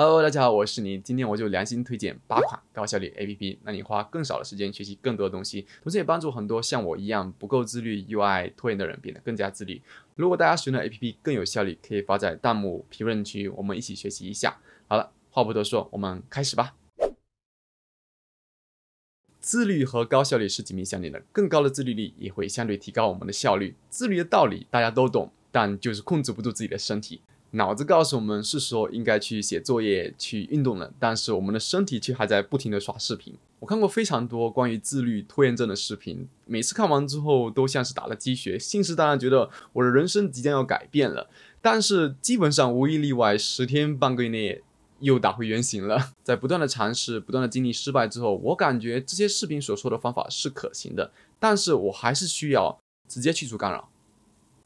Hello，大家好，我是你。今天我就良心推荐八款高效率 APP，让你花更少的时间学习更多的东西，同时也帮助很多像我一样不够自律、又爱拖延的人变得更加自律。如果大家使用的 APP 更有效率，可以发在弹幕评论区，我们一起学习一下。好了，话不多说，我们开始吧。自律和高效率是紧密相连的，更高的自律力也会相对提高我们的效率。自律的道理大家都懂，但就是控制不住自己的身体。脑子告诉我们是时候应该去写作业、去运动了，但是我们的身体却还在不停地刷视频。我看过非常多关于自律拖延症的视频，每次看完之后都像是打了鸡血，信誓旦旦觉得我的人生即将要改变了，但是基本上无一例外，十天半个月内又打回原形了。在不断的尝试、不断的经历失败之后，我感觉这些视频所说的方法是可行的，但是我还是需要直接去除干扰。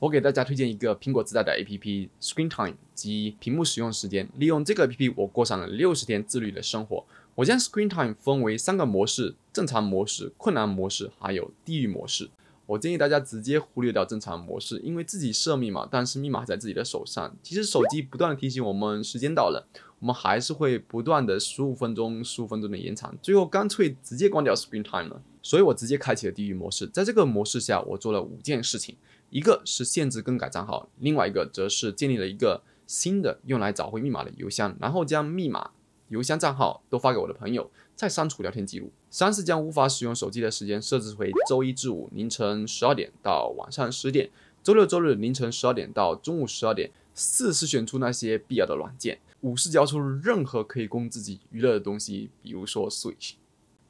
我给大家推荐一个苹果自带的 APP Screen Time 及屏幕使用时间。利用这个 APP，我过上了六十天自律的生活。我将 Screen Time 分为三个模式：正常模式、困难模式，还有地狱模式。我建议大家直接忽略掉正常模式，因为自己设密码，但是密码在自己的手上。其实手机不断的提醒我们时间到了，我们还是会不断的十五分钟、十五分钟的延长，最后干脆直接关掉 Screen Time 了。所以我直接开启了地狱模式。在这个模式下，我做了五件事情。一个是限制更改账号，另外一个则是建立了一个新的用来找回密码的邮箱，然后将密码、邮箱、账号都发给我的朋友，再删除聊天记录。三是将无法使用手机的时间设置回周一至五凌晨十二点到晚上十点，周六周日凌晨十二点到中午十二点。四是选出那些必要的软件。五是交出任何可以供自己娱乐的东西，比如说 Switch。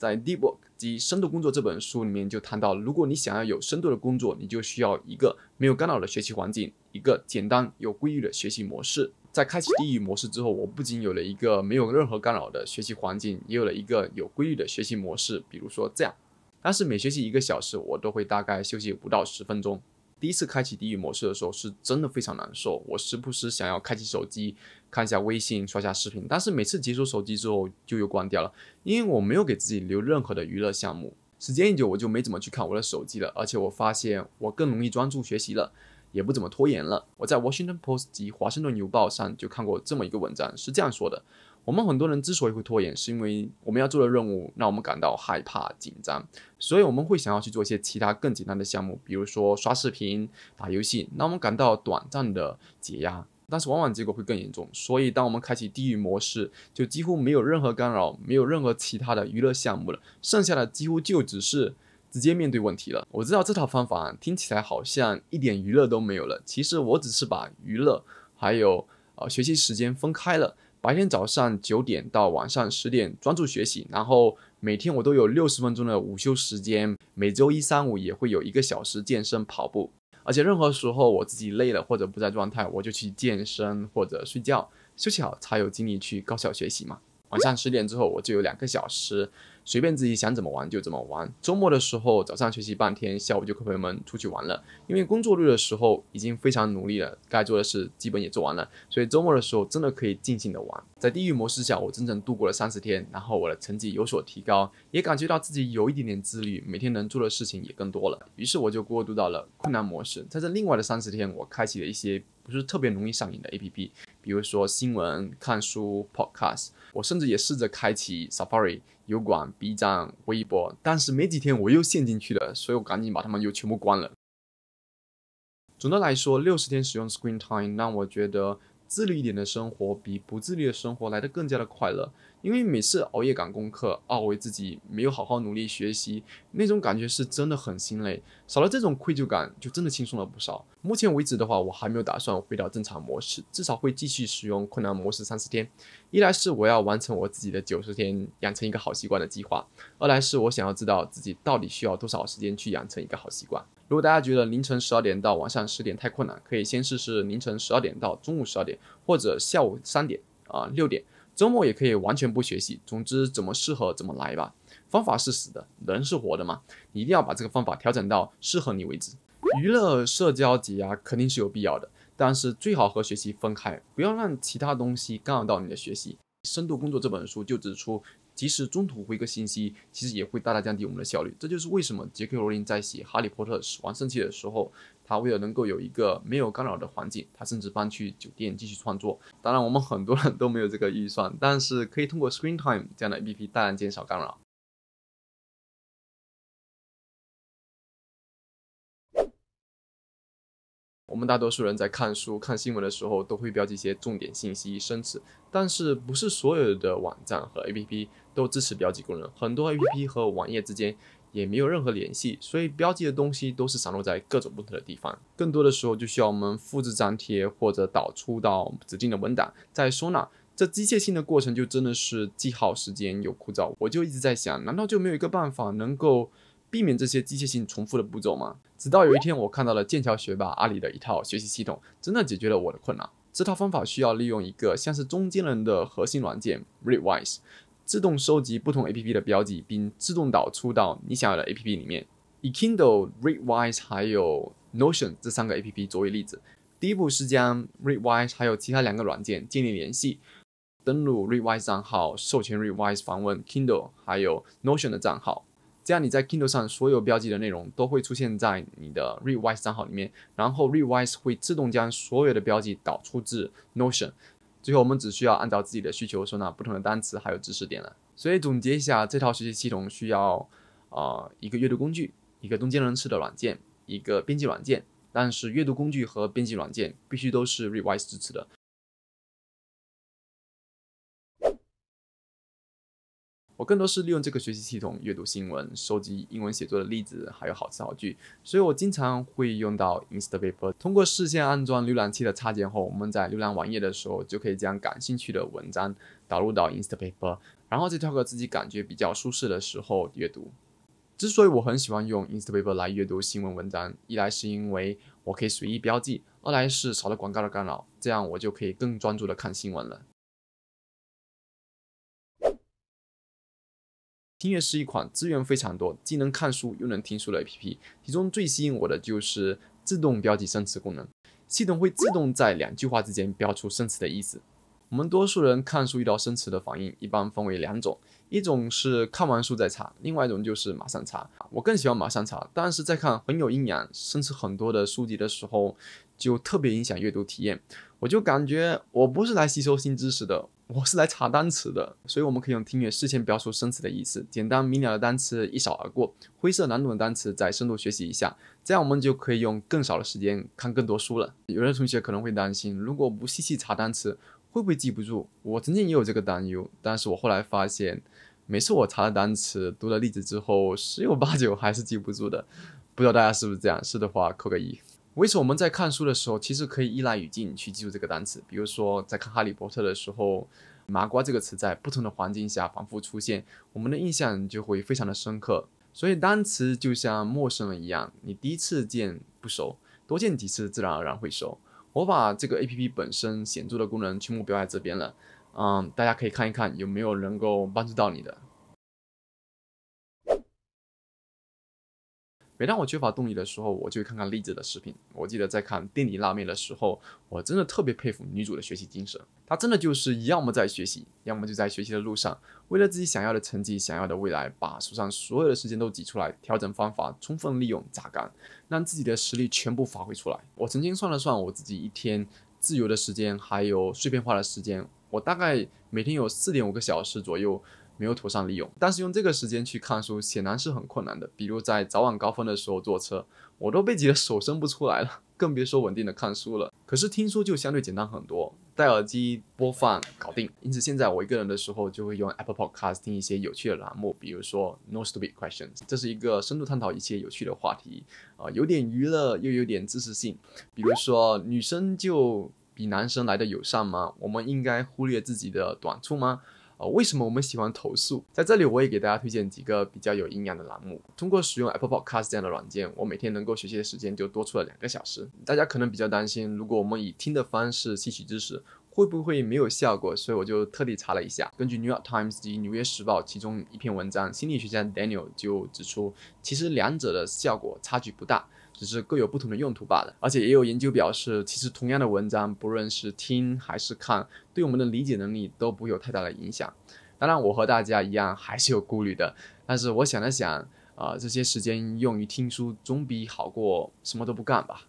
在《Deep Work》及《深度工作》这本书里面就谈到，如果你想要有深度的工作，你就需要一个没有干扰的学习环境，一个简单有规律的学习模式。在开启地狱模式之后，我不仅有了一个没有任何干扰的学习环境，也有了一个有规律的学习模式。比如说这样，但是每学习一个小时，我都会大概休息五到十分钟。第一次开启地狱模式的时候，是真的非常难受。我时不时想要开启手机看一下微信、刷下视频，但是每次解锁手机之后，就又关掉了，因为我没有给自己留任何的娱乐项目。时间一久，我就没怎么去看我的手机了，而且我发现我更容易专注学习了，也不怎么拖延了。我在《Washington Post》及《华盛顿邮报》上就看过这么一个文章，是这样说的。我们很多人之所以会拖延，是因为我们要做的任务让我们感到害怕、紧张，所以我们会想要去做一些其他更简单的项目，比如说刷视频、打游戏，让我们感到短暂的解压。但是往往结果会更严重。所以当我们开启地狱模式，就几乎没有任何干扰，没有任何其他的娱乐项目了，剩下的几乎就只是直接面对问题了。我知道这套方法听起来好像一点娱乐都没有了，其实我只是把娱乐还有呃学习时间分开了。白天早上九点到晚上十点专注学习，然后每天我都有六十分钟的午休时间。每周一、三、五也会有一个小时健身跑步，而且任何时候我自己累了或者不在状态，我就去健身或者睡觉，休息好才有精力去高效学习嘛。晚上十点之后我就有两个小时。随便自己想怎么玩就怎么玩。周末的时候，早上学习半天，下午就和朋友们出去玩了。因为工作日的时候已经非常努力了，该做的事基本也做完了，所以周末的时候真的可以尽情的玩。在地狱模式下，我整整度过了三十天，然后我的成绩有所提高，也感觉到自己有一点点自律，每天能做的事情也更多了。于是我就过渡到了困难模式。在这另外的三十天，我开启了一些。不是特别容易上瘾的 A P P，比如说新闻、看书、Podcast。我甚至也试着开启 Safari、油管、B 站、微博，但是没几天我又陷进去了，所以我赶紧把它们又全部关了。总的来说，六十天使用 Screen Time 让我觉得自律一点的生活比不自律的生活来得更加的快乐。因为每次熬夜赶功课，懊悔自己没有好好努力学习，那种感觉是真的很心累。少了这种愧疚感，就真的轻松了不少。目前为止的话，我还没有打算回到正常模式，至少会继续使用困难模式三十天。一来是我要完成我自己的九十天养成一个好习惯的计划，二来是我想要知道自己到底需要多少时间去养成一个好习惯。如果大家觉得凌晨十二点到晚上十点太困难，可以先试试凌晨十二点到中午十二点，或者下午三点啊六点。周末也可以完全不学习，总之怎么适合怎么来吧。方法是死的，人是活的嘛，你一定要把这个方法调整到适合你为止。娱乐、社交、解压肯定是有必要的，但是最好和学习分开，不要让其他东西干扰到你的学习。深度工作这本书就指出。即使中途回个信息，其实也会大大降低我们的效率。这就是为什么杰克·罗林在写《哈利波特：死亡圣器》的时候，他为了能够有一个没有干扰的环境，他甚至搬去酒店继续创作。当然，我们很多人都没有这个预算，但是可以通过 Screen Time 这样的 A P P 大大减少干扰。我们大多数人在看书、看新闻的时候，都会标记一些重点信息、生词，但是不是所有的网站和 APP 都支持标记功能，很多 APP 和网页之间也没有任何联系，所以标记的东西都是散落在各种不同的地方。更多的时候就需要我们复制粘贴或者导出到指定的文档。再说呢，这机械性的过程就真的是既耗时间又枯燥。我就一直在想，难道就没有一个办法能够？避免这些机械性重复的步骤吗？直到有一天，我看到了剑桥学霸阿里的一套学习系统，真的解决了我的困难。这套方法需要利用一个像是中间人的核心软件 Readwise，自动收集不同 APP 的标记，并自动导出到你想要的 APP 里面。以 Kindle、Readwise 还有 Notion 这三个 APP 作为例子，第一步是将 Readwise 还有其他两个软件建立联系，登录 Readwise 账号，授权 Readwise 访问 Kindle 还有 Notion 的账号。这样你在 Kindle 上所有标记的内容都会出现在你的 Revis e 账号里面，然后 Revis e 会自动将所有的标记导出至 Notion。最后我们只需要按照自己的需求收纳不同的单词还有知识点了。所以总结一下，这套学习系统需要呃一个阅读工具，一个中间人式的软件，一个编辑软件，但是阅读工具和编辑软件必须都是 Revis e 支持的。我更多是利用这个学习系统阅读新闻，收集英文写作的例子，还有好词好句，所以我经常会用到 Instapaper。通过事先安装浏览器的插件后，我们在浏览网页的时候，就可以将感兴趣的文章导入到 Instapaper，然后再挑个自己感觉比较舒适的时候阅读。之所以我很喜欢用 Instapaper 来阅读新闻文章，一来是因为我可以随意标记，二来是少了广告的干扰，这样我就可以更专注的看新闻了。听阅是一款资源非常多、既能看书又能听书的 APP，其中最吸引我的就是自动标记生词功能。系统会自动在两句话之间标出生词的意思。我们多数人看书遇到生词的反应一般分为两种：一种是看完书再查，另外一种就是马上查。我更喜欢马上查，但是在看很有营养、生词很多的书籍的时候，就特别影响阅读体验。我就感觉我不是来吸收新知识的。我是来查单词的，所以我们可以用听觉事先标出生词的意思，简单明了的单词一扫而过，灰色难懂的单词再深度学习一下，这样我们就可以用更少的时间看更多书了。有的同学可能会担心，如果不细细查单词，会不会记不住？我曾经也有这个担忧，但是我后来发现，每次我查了单词，读了例子之后，十有八九还是记不住的。不知道大家是不是这样？是的话扣个一。为此，我们在看书的时候，其实可以依赖语境去记住这个单词。比如说，在看《哈利波特》的时候，“麻瓜”这个词在不同的环境下反复出现，我们的印象就会非常的深刻。所以，单词就像陌生人一样，你第一次见不熟，多见几次自然而然会熟。我把这个 A P P 本身显著的功能去目标在这边了，嗯，大家可以看一看有没有能够帮助到你的。每当我缺乏动力的时候，我就看看励志的视频。我记得在看《电影《辣妹》的时候，我真的特别佩服女主的学习精神。她真的就是要么在学习，要么就在学习的路上，为了自己想要的成绩、想要的未来，把手上所有的时间都挤出来，调整方法，充分利用，榨干，让自己的实力全部发挥出来。我曾经算了算我自己一天自由的时间，还有碎片化的时间，我大概每天有四点五个小时左右。没有妥善利用，但是用这个时间去看书显然是很困难的。比如在早晚高峰的时候坐车，我都被挤得手伸不出来了，更别说稳定的看书了。可是听书就相对简单很多，戴耳机播放搞定。因此现在我一个人的时候就会用 Apple Podcast 听一些有趣的栏目，比如说 No Stupid Questions，这是一个深度探讨一些有趣的话题，啊，有点娱乐又有点知识性。比如说女生就比男生来的友善吗？我们应该忽略自己的短处吗？啊，为什么我们喜欢投诉？在这里，我也给大家推荐几个比较有营养的栏目。通过使用 Apple Podcast 这样的软件，我每天能够学习的时间就多出了两个小时。大家可能比较担心，如果我们以听的方式吸取知识，会不会没有效果？所以我就特地查了一下，根据 New York Times 及纽约时报》其中一篇文章，心理学家 Daniel 就指出，其实两者的效果差距不大。只是各有不同的用途罢了，而且也有研究表示，其实同样的文章，不论是听还是看，对我们的理解能力都不会有太大的影响。当然，我和大家一样，还是有顾虑的。但是我想了想，啊，这些时间用于听书，总比好过什么都不干吧。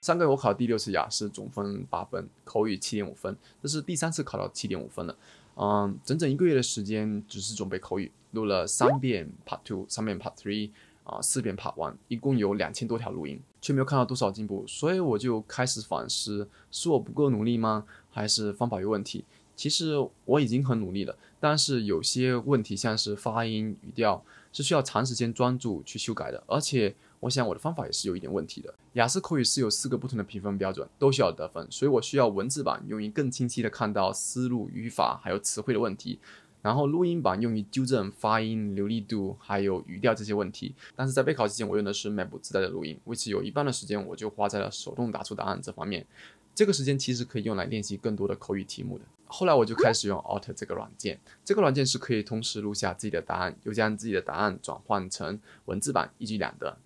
上个月我考第六次雅思，总分八分，口语七点五分，这是第三次考到七点五分了。嗯，整整一个月的时间，只是准备口语，录了三遍 Part Two，三遍 Part Three，啊，四遍 Part One，一共有两千多条录音，却没有看到多少进步，所以我就开始反思，是我不够努力吗？还是方法有问题？其实我已经很努力了，但是有些问题，像是发音、语调，是需要长时间专注去修改的，而且。我想我的方法也是有一点问题的。雅思口语是有四个不同的评分标准，都需要得分，所以我需要文字版用于更清晰的看到思路、语法还有词汇的问题，然后录音版用于纠正发音、流利度还有语调这些问题。但是在备考期间，我用的是 Mac 自带的录音，为此有一半的时间我就花在了手动打出答案这方面，这个时间其实可以用来练习更多的口语题目的。后来我就开始用 Auto 这个软件，这个软件是可以同时录下自己的答案，又将自己的答案转换成文字版，一举两得。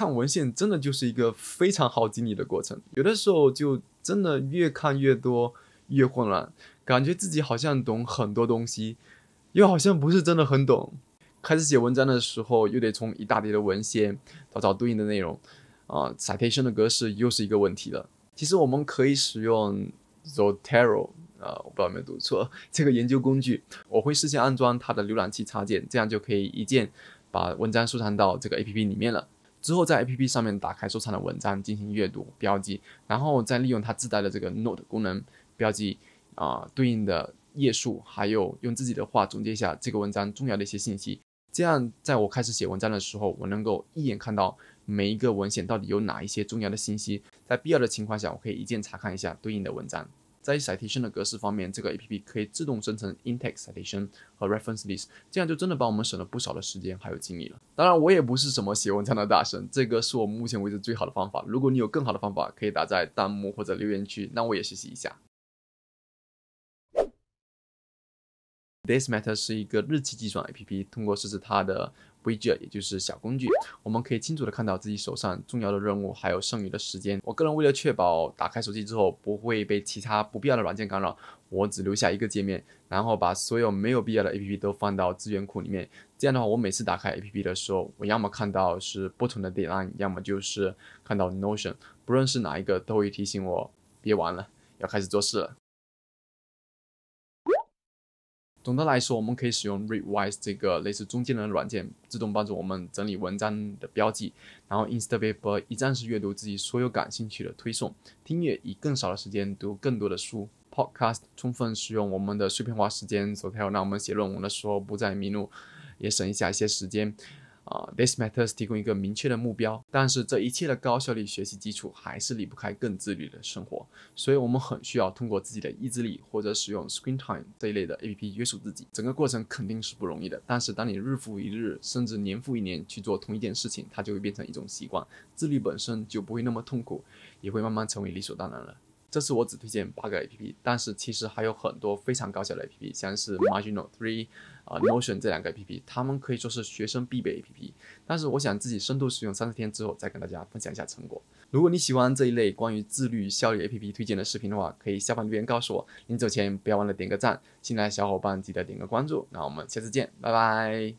看文献真的就是一个非常耗精力的过程，有的时候就真的越看越多越混乱，感觉自己好像懂很多东西，又好像不是真的很懂。开始写文章的时候，又得从一大叠的文献找找对应的内容，啊，citation 的格式又是一个问题了。其实我们可以使用 Zotero，啊，我不知道有没有读错，这个研究工具，我会事先安装它的浏览器插件，这样就可以一键把文章收藏到这个 APP 里面了。之后在 A P P 上面打开收藏的文章进行阅读标记，然后再利用它自带的这个 Note 功能标记啊对应的页数，还有用自己的话总结一下这个文章重要的一些信息。这样在我开始写文章的时候，我能够一眼看到每一个文献到底有哪一些重要的信息，在必要的情况下，我可以一键查看一下对应的文章。在 citation 的格式方面，这个 A P P 可以自动生成 intext citation 和 reference list，这样就真的帮我们省了不少的时间还有精力了。当然，我也不是什么写文章的大神，这个是我们目前为止最好的方法。如果你有更好的方法，可以打在弹幕或者留言区，那我也学习一下。t h i s Matter 是一个日期计算 A P P，通过设置它的 Widget 也就是小工具，我们可以清楚的看到自己手上重要的任务还有剩余的时间。我个人为了确保打开手机之后不会被其他不必要的软件干扰，我只留下一个界面，然后把所有没有必要的 APP 都放到资源库里面。这样的话，我每次打开 APP 的时候，我要么看到是不同的 Deadline，要么就是看到 Notion，不论是哪一个，都会提醒我别玩了，要开始做事了。总的来说，我们可以使用 Readwise 这个类似中间人的软件，自动帮助我们整理文章的标记，然后 Instapaper 一站式阅读自己所有感兴趣的推送，听阅以更少的时间读更多的书，Podcast 充分使用我们的碎片化时间，so t 让我们写论文的时候不再迷路，也省下一些时间。啊，this matters 提供一个明确的目标，但是这一切的高效率学习基础还是离不开更自律的生活，所以我们很需要通过自己的意志力或者使用 screen time 这一类的 A P P 约束自己。整个过程肯定是不容易的，但是当你日复一日，甚至年复一年去做同一件事情，它就会变成一种习惯，自律本身就不会那么痛苦，也会慢慢成为理所当然了。这次我只推荐八个 A P P，但是其实还有很多非常高效的 A P P，像是 m a r g i n a l t h r e e 啊，Notion 这两个 A P P，它们可以说是学生必备 A P P。但是我想自己深度使用三十天之后，再跟大家分享一下成果。如果你喜欢这一类关于自律效率 A P P 推荐的视频的话，可以下方留言告诉我。临走前不要忘了点个赞，新来小伙伴记得点个关注。那我们下次见，拜拜。